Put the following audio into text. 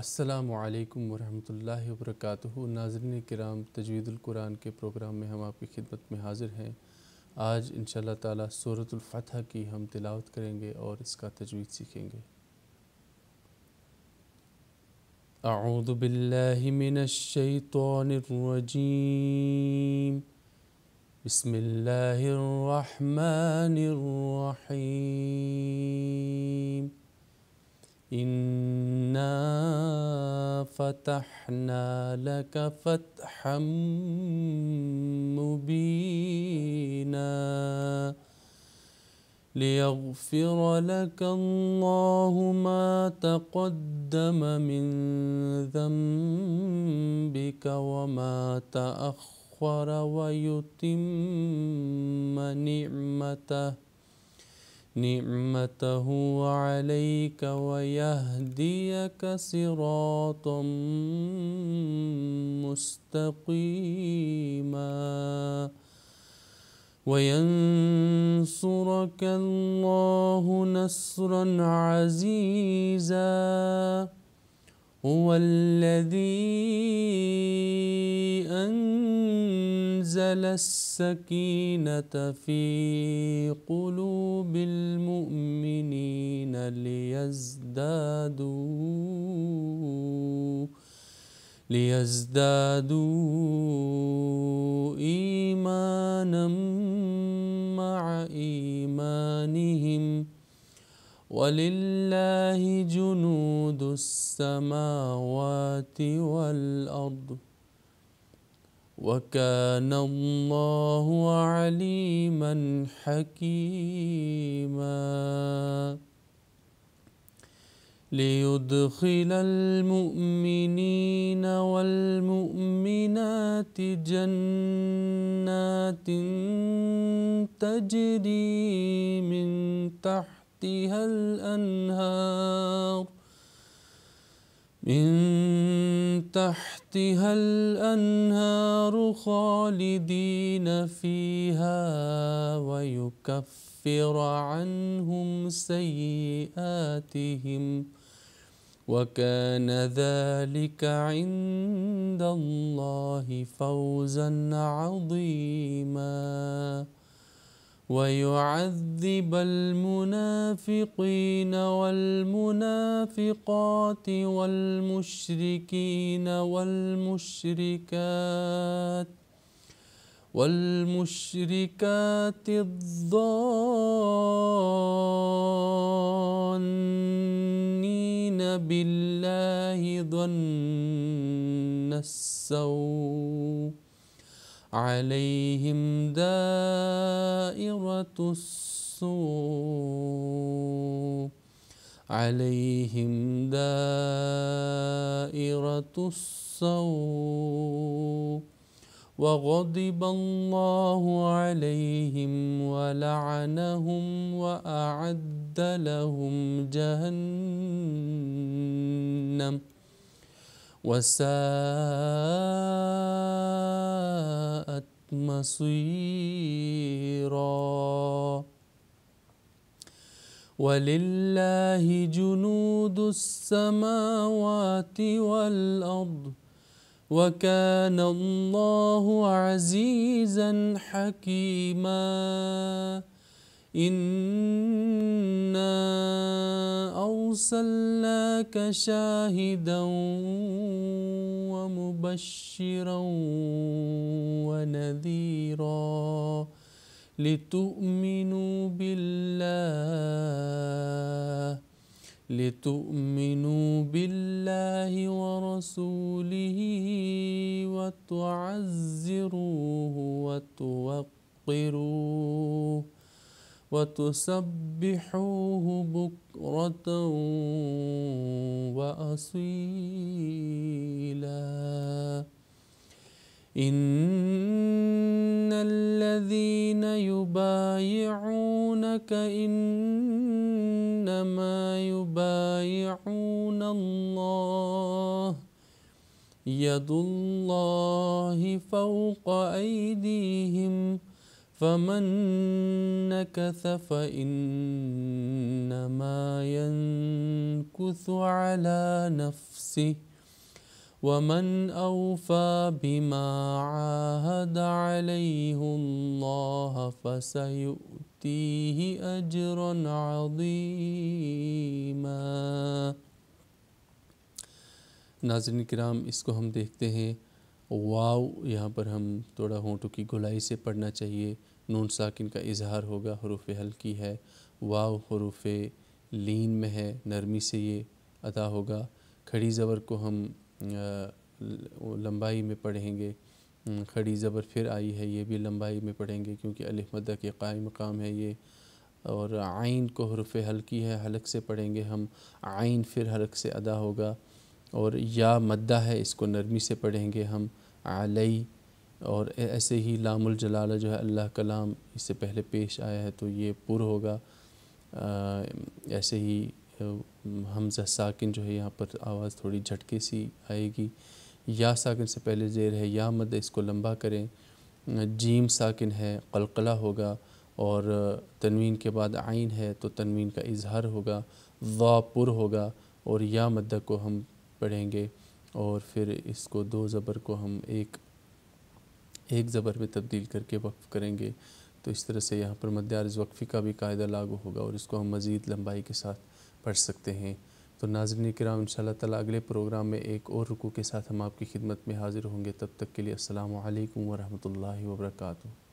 السلام علیکم ورحمۃ اللہ وبرکاتہ ناظرین کرام تجوید القرآن کے پروگرام میں ہم آپ کی خدمت میں حاضر ہیں آج انشاءاللہ تعالی تعالیٰ صورت الفتح کی ہم تلاوت کریں گے اور اس کا تجوید سیکھیں گے اعوذ باللہ من الشیطان الرجیم بسم اللہ الرحمن الرحیم فتحنا لك فتحا مبينا ليغفر لك الله ما تقدم من ذنبك وما تأخر ويتم نعمته نعمته عليك ويهديك صراطا مستقيما وينصرك الله نصرا عزيزا هو الذي أنزل السكينة في قلوب المؤمنين ليزدادوا ليزدادوا إيمانا مع إيمانهم ولله جنود السماوات والأرض وكان الله عليما حكيما ليدخل المؤمنين والمؤمنات جنات تجري من تحت تحتها الأنهار من تحتها الأنهار خالدين فيها ويكفر عنهم سيئاتهم وكان ذلك عند الله فوزا عظيما ويعذب المنافقين والمنافقات والمشركين والمشركات والمشركات الظانين بالله ظن السوء عليهم دائرة السوء عليهم دائرة السوء وغضب الله عليهم ولعنهم وأعد لهم جهنم وساءت ساءت مصيرا ولله جنود السماوات والأرض وكان الله عزيزا حكيما أرسلناك شاهدا ومبشرا ونذيرا لتؤمنوا بالله لتؤمنوا بالله ورسوله وتعزروه وتوقروه وتسبحوه بكرة وأصيلا إن الذين يبايعونك إنما يبايعون الله يد الله فوق أيديهم ۖ فمن نكث فإنما ينكث على نفسه ومن أوفى بما عاهد عليه الله فسيؤتيه أجرا عظيما ناظرین کرام اس کو ہم دیکھتے ہیں واو یہاں پر ہم تھوڑا ہونٹوں کی گلائی سے پڑھنا چاہیے نون ساکن کا اظہار ہوگا حروف ہلکی ہے واو حروف لین میں ہے نرمی سے یہ ادا ہوگا کھڑی زبر کو ہم لمبائی میں پڑھیں گے کھڑی زبر پھر آئی ہے یہ بھی لمبائی میں پڑھیں گے کیونکہ مدہ کے قائم مقام ہے یہ اور آئین کو حروف حلقی ہے حلق سے پڑھیں گے ہم آئین پھر حلق سے ادا ہوگا اور یا مدہ ہے اس کو نرمی سے پڑھیں گے ہم علی اور ایسے ہی لام الجلالہ جو ہے اللہ کلام اس سے پہلے پیش آیا ہے تو یہ پر ہوگا ایسے ہی حمزہ ساکن جو ہے یہاں پر آواز تھوڑی جھٹکے سی آئے گی یا ساکن سے پہلے زیر ہے یا مد اس کو لمبا کریں جیم ساکن ہے قلقلہ ہوگا اور تنوین کے بعد آئین ہے تو تنوین کا اظہار ہوگا ضا پر ہوگا اور یا مدہ کو ہم پڑھیں گے اور پھر اس کو دو زبر کو ہم ایک ایک زبر میں تبدیل کر کے وقف کریں گے تو اس طرح سے یہاں پر مدیارز وقفی کا بھی قاعدہ لاگو ہوگا اور اس کو ہم مزید لمبائی کے ساتھ پڑھ سکتے ہیں تو ناظرین کرام ان شاء اللہ تعالیٰ اگلے پروگرام میں ایک اور رکوع کے ساتھ ہم آپ کی خدمت میں حاضر ہوں گے تب تک کے لیے السلام علیکم ورحمۃ اللہ وبرکاتہ